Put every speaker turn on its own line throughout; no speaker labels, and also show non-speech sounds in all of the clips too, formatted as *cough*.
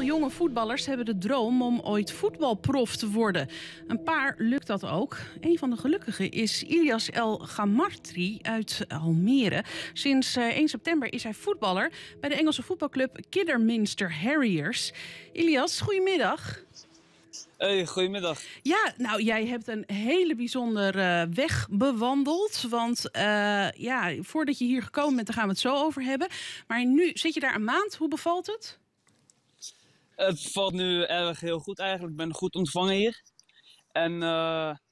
Veel jonge voetballers hebben de droom om ooit voetbalprof te worden. Een paar lukt dat ook. Een van de gelukkigen is Ilias El Gamartri uit Almere. Sinds 1 eh, september is hij voetballer bij de Engelse voetbalclub Kidderminster Harriers. Ilias, goedemiddag. Hey, goedemiddag. Ja, nou, jij hebt een hele bijzondere eh, weg bewandeld. Want eh, ja, voordat je hier gekomen bent, daar gaan we het zo over hebben. Maar nu zit je daar een maand. Hoe bevalt het?
Het valt nu erg heel goed eigenlijk. Ik ben goed ontvangen hier.
En eh,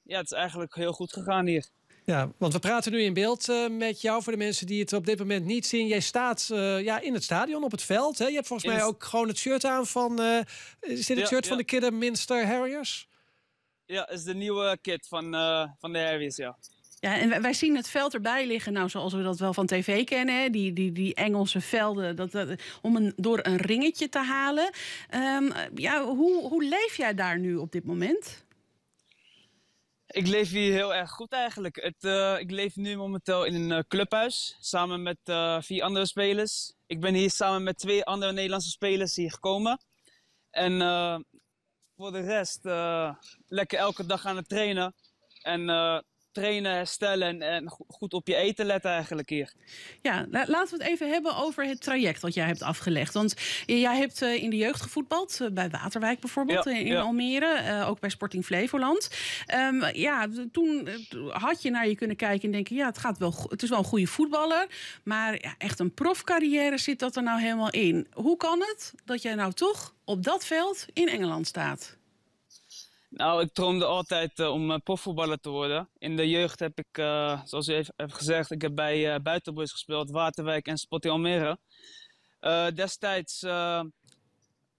ja, het is eigenlijk heel goed gegaan hier. Ja, want we praten nu in beeld eh, met jou voor de mensen die het op dit moment niet zien. Jij staat eh, ja, in het stadion op het veld. Hè? Je hebt volgens mij ook gewoon het shirt aan van. Uh, is dit het shirt van de Kidderminster Harriers?
Ja, is de nieuwe kit van, van de Harriers, ja.
Ja, en wij zien het veld
erbij liggen, nou, zoals we dat wel van tv kennen. Die, die, die Engelse velden, dat, om een, door een ringetje te halen. Ehm, ja, hoe, hoe leef jij daar nu op dit moment?
Ik leef hier heel erg goed eigenlijk. Het, eh, ik leef nu momenteel in een eh, clubhuis samen met eh, vier andere spelers. Ik ben hier samen met twee andere Nederlandse spelers hier gekomen. En voor de rest lekker elke dag aan het trainen. En trainen, herstellen en goed op
je eten letten eigenlijk hier. Ja, laten we het even hebben over het traject wat jij hebt afgelegd. Want jij hebt eh, in de jeugd gevoetbald, eh, bij Waterwijk bijvoorbeeld, eh, in Almere, ook bij Sporting Flevoland. Ehm, ja, toen had je naar je kunnen kijken en denken, ja, het, gaat wel, het is wel een goede voetballer, maar echt een profcarrière zit dat er nou helemaal in. Hoe kan het dat jij nou toch op dat veld in Engeland staat?
Nou, ik droomde altijd eh, om uh, profvoetballer te worden. In de jeugd heb ik, eh, zoals u heeft, gezegd, ik heb bij Buitenboys gespeeld, Waterwijk en Sporting Almere. destijds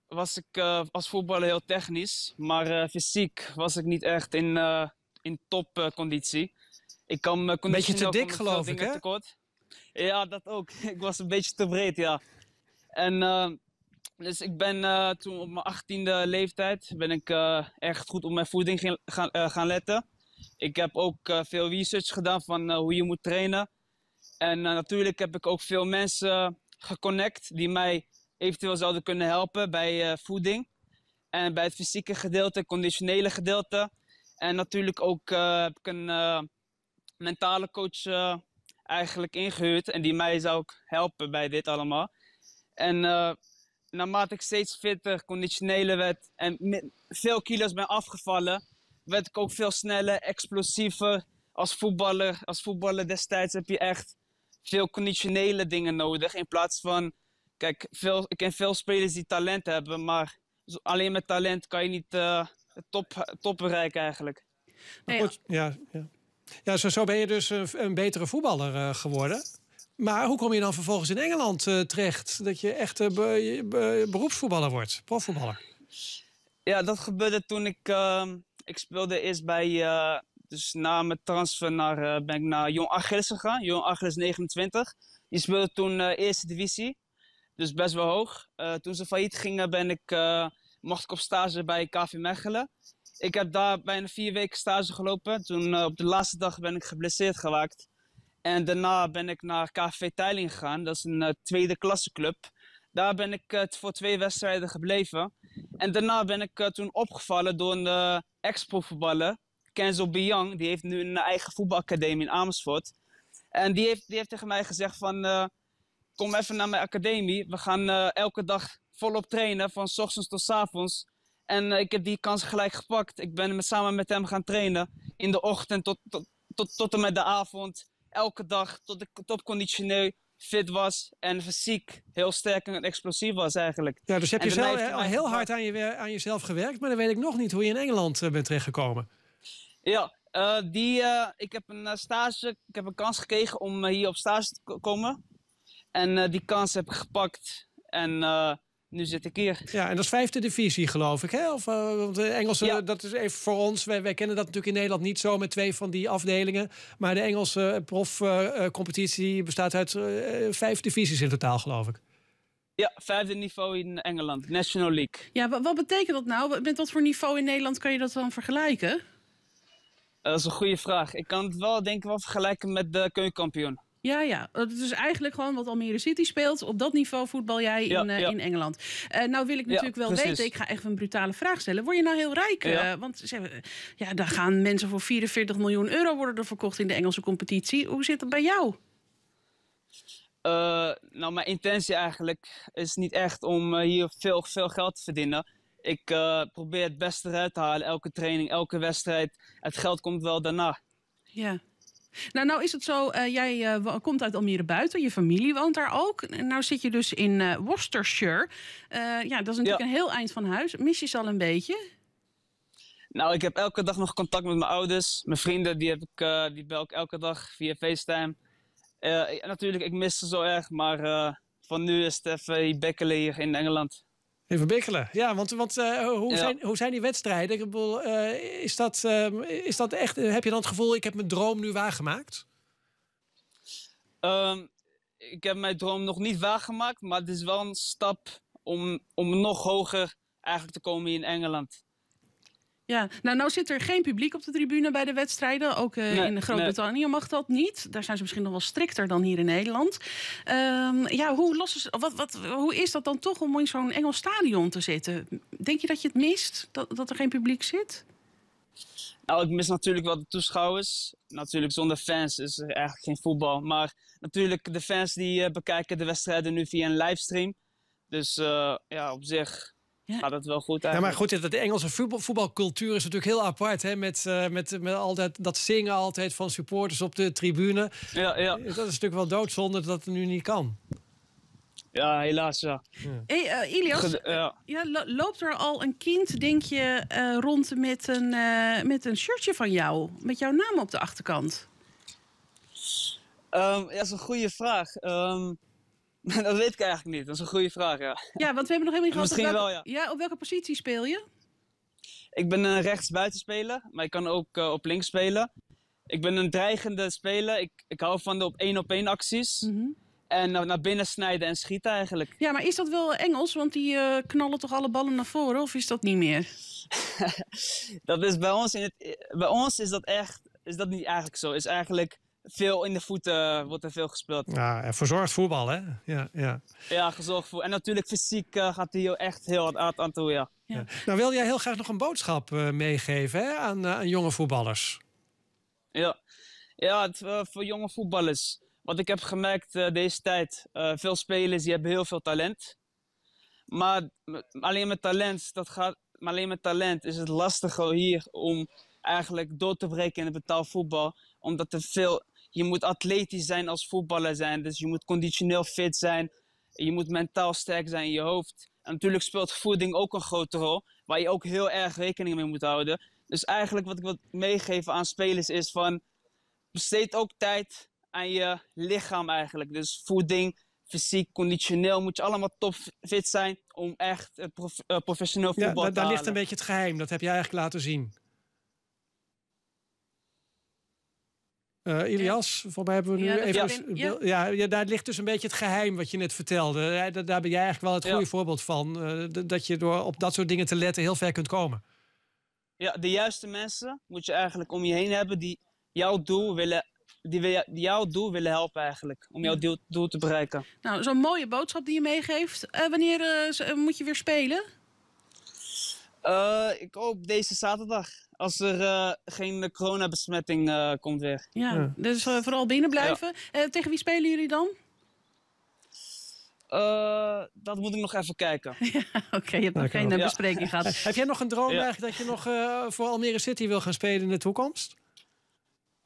was ik als voetballer heel technisch, maar fysiek was ik niet echt in, in topconditie. ik kan me Beetje te dik, geloof ik, hè? Ja, dat ook. *laughs* ik was een beetje te breed, ja. En dus ik ben eh, toen op mijn achttiende leeftijd ben ik echt goed op mijn voeding gaan, eh, gaan letten. Ik heb ook eh, veel research gedaan van hoe je moet trainen. En natuurlijk heb ik ook veel mensen geconnect die mij eventueel zouden kunnen helpen bij voeding. En bij het fysieke gedeelte, conditionele gedeelte. En natuurlijk ook heb ik een mentale coach eigenlijk ingehuurd. En die mij zou ook helpen bij dit allemaal. En naarmate ik steeds fitter, conditioneler werd en veel kilo's ben afgevallen, werd ik ook veel sneller, explosiever. Als voetballer, als voetballer destijds heb je echt veel conditionele dingen nodig. In plaats van, kijk, veel, ik ken veel spelers die talent hebben, maar alleen met talent kan je niet uh, top, top bereiken eigenlijk.
ja, ja. ja zo, zo ben je dus een, betere voetballer eh, geworden. Maar hoe kom je dan vervolgens in Engeland eh, terecht? Dat je echt eh, be beroepsvoetballer wordt, profvoetballer.
Ja, dat gebeurde toen ik... Ehm, ik speelde eerst bij... Eh, dus na mijn transfer naar, ben ik naar Jong Achilles gegaan. Jong Achilles 29. Die speelde toen eerste divisie. Dus best wel hoog. toen ze failliet gingen, ben ik, mocht ik op stage bij KV Mechelen. Ik heb daar bijna vier weken stage gelopen. Toen op de laatste dag ben ik geblesseerd geraakt. En daarna ben ik naar KV Teiling gegaan. Dat is een eh, tweede klasse club. Daar ben ik eh, voor twee wedstrijden gebleven. En daarna ben ik eh, toen opgevallen door een ex-profvoetballer. Kenzo Biang. Die heeft nu een eigen voetbalacademie in Amersfoort. En die heeft, die heeft tegen mij gezegd van... kom even naar mijn academie. We gaan elke dag volop trainen, van s ochtends tot s avonds. En ik heb die kans gelijk gepakt. Ik ben samen met hem gaan trainen. In de ochtend tot, tot, tot, tot en met de avond elke dag tot ik topconditioneel fit was en fysiek heel sterk en explosief was
eigenlijk. Ja, dus heb je zelf heel hard aan, je, aan jezelf gewerkt, maar dan weet ik nog niet hoe je in Engeland eh, bent terechtgekomen.
Ja, eh, die, eh, ik heb een stage, ik heb een kans gekregen om hier op stage te komen. En die kans heb ik gepakt. En
nu zit ik hier. Ja, en dat is vijfde divisie, geloof ik. Hè? Of, eh, want de Engelsen, dat is even voor ons. Wij, wij, kennen dat natuurlijk in Nederland niet zo met twee van die afdelingen. Maar de Engelse eh, profcompetitie eh, bestaat uit vijf divisies in totaal, geloof ik.
Ja, vijfde niveau in Engeland, National League.
Ja, wat betekent dat nou? Met wat voor niveau in Nederland kan je dat dan vergelijken?
Dat is een goede vraag. Ik kan het wel denk ik wel vergelijken met de keukenkampioen.
Ja, ja, dat is dus eigenlijk gewoon wat Almere City speelt. Op dat niveau voetbal jij in, eh, in Engeland. Eh, nou wil ik natuurlijk wel weten, ik ga echt een brutale vraag stellen. Word je nou heel rijk? Eh, want ze, ja, daar gaan mensen voor 44 miljoen euro worden er verkocht in de Engelse competitie. Hoe zit dat bij jou?
nou, mijn intentie eigenlijk is niet echt om hier veel, veel geld te verdienen. Ik probeer het beste eruit te halen, elke training, elke wedstrijd. Het geld komt wel daarna.
Ja, nou, nou is het zo, eh, jij eh, komt uit Almere buiten, je familie woont daar ook. nou zit je dus in eh, Worcestershire. ja, dat is natuurlijk een heel eind van huis. Mis je ze al een beetje?
Nou, ik heb elke dag nog contact met mijn ouders. Mijn vrienden, die, heb ik, die bel ik elke dag via FaceTime. natuurlijk, ik mis ze zo erg, maar van nu is het even bekkelen hier
in Engeland. Even bikkelen. Ja, want, want eh, hoe, Zijn, hoe zijn die wedstrijden? Ik bedoel, eh, is, dat, ehm, is dat echt, eh, heb je dan het gevoel, ik heb mijn droom nu waargemaakt?
Um, ik heb mijn droom nog niet waargemaakt, maar het is wel een stap om, om nog hoger eigenlijk te komen in Engeland.
Ja, nou, nou zit er geen publiek op de tribune bij de wedstrijden. Ook eh, in Groot-Brittannië nee. mag dat niet. Daar zijn ze misschien nog wel strikter dan hier in Nederland. Ehm, ja, hoe, los wat, wat, hoe is dat dan toch om in zo'n Engels stadion te zitten? Denk je dat je het mist, dat, dat er geen publiek zit?
Nou, ik mis natuurlijk wel de toeschouwers. Natuurlijk, zonder fans is er eigenlijk geen voetbal. Maar natuurlijk, de fans die eh, bekijken de wedstrijden nu via een livestream. Dus eh, ja, op zich gaat het wel goed uit. Ja, maar
goed, de Engelse voetbal, voetbalcultuur is natuurlijk heel apart. Hè? Met, uh, met, met al dat, zingen altijd van supporters op de tribune.
Ja, ja. Dat is natuurlijk
wel doodzonde dat het nu niet kan. Ja, helaas ja.
Hey, eh, Ilias, ja. Eh, loopt er al een kind, denk je, rond met een, met een shirtje van jou? Met jouw naam op de achterkant?
Ehm, ja, dat is een goede vraag. Um, *laughs* dat weet ik eigenlijk niet. Dat is een goede vraag, ja.
Ja, want we hebben nog helemaal niet gehad... Misschien wel, ja. Op welke positie speel je?
Ik ben een rechts speler, maar ik kan ook eh, op links spelen. Ik ben een dreigende speler. Ik, ik hou van de op één op één acties. Mhm. En eh, naar binnen snijden en schieten eigenlijk. Ja, maar
is dat wel Engels? Want die eh, knallen toch alle ballen naar voren? Of is dat niet meer?
*laughs* dat is bij ons, in het, bij ons is dat echt... Is dat niet eigenlijk zo? Is eigenlijk veel in de voeten wordt er veel gespeeld. Ja, en
verzorgd voetbal, hè? Ja, ja.
ja gezorgd voetbal. En natuurlijk fysiek eh, gaat hij echt heel hard aan toe, ja.
ja. Nou wil jij heel graag nog een boodschap eh, meegeven hè, aan, eh, aan, jonge voetballers.
Ja, ja het, voor jonge voetballers. Wat ik heb gemerkt deze tijd, veel spelers die hebben heel veel talent. Maar alleen met talent, dat gaat, maar alleen met talent is het lastiger hier om eigenlijk door te breken in het betaalvoetbal. Omdat er veel je moet atletisch zijn als voetballer zijn. Dus je moet conditioneel fit zijn. Je moet mentaal sterk zijn in je hoofd. En natuurlijk speelt voeding ook een grote rol. Waar je ook heel erg rekening mee moet houden. Dus eigenlijk wat ik wil meegeven aan spelers is van... Besteed ook tijd aan je lichaam eigenlijk. Dus voeding, fysiek, conditioneel moet je allemaal fit zijn om echt eh, prof, eh, professioneel voetbal te zijn. halen. Daar ligt een
beetje het geheim. Dat heb jij eigenlijk laten zien. Eh, Ilias, voor mij hebben we nu even. Ja. ja. daar ligt dus een beetje het geheim wat je net vertelde. Daar, daar ben jij eigenlijk wel het goede voorbeeld van. Eh, dat je door op dat soort dingen te letten heel ver kunt komen.
Ja, de juiste mensen moet je eigenlijk om je heen hebben die jouw doel willen die, die jouw doel willen helpen eigenlijk. Om jouw doel, doel te bereiken.
Nou, zo'n mooie boodschap die je meegeeft. Eh, wanneer moet je weer spelen? Uh, ik hoop deze zaterdag
als er eh, geen coronabesmetting uh, komt weer. Ja, dus
eh, vooral binnen blijven. Ja. tegen wie spelen jullie dan?
dat moet ik nog even kijken. *laughs* Oké, je hebt nog geen bespreking gehad. *laughs* Heb jij nog een droom
dat je nog voor Almere City wil gaan spelen in de toekomst?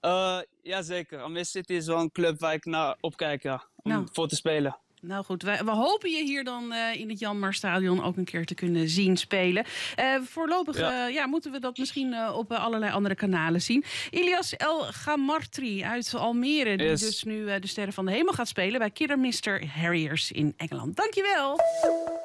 Uh, Jazeker. Almere City is wel een club waar ik naar opkijk ja, om nou. voor te spelen.
Nou goed, we, we hopen je hier dan eh, in het Janmar Stadion ook een keer te kunnen zien spelen. Eh, voorlopig eh, ja. moeten we dat misschien op allerlei andere kanalen zien. Ilias El Gamartri uit Almere, die dus nu de Sterren van de Hemel gaat spelen bij Kiddermister Harriers in Engeland. Dankjewel!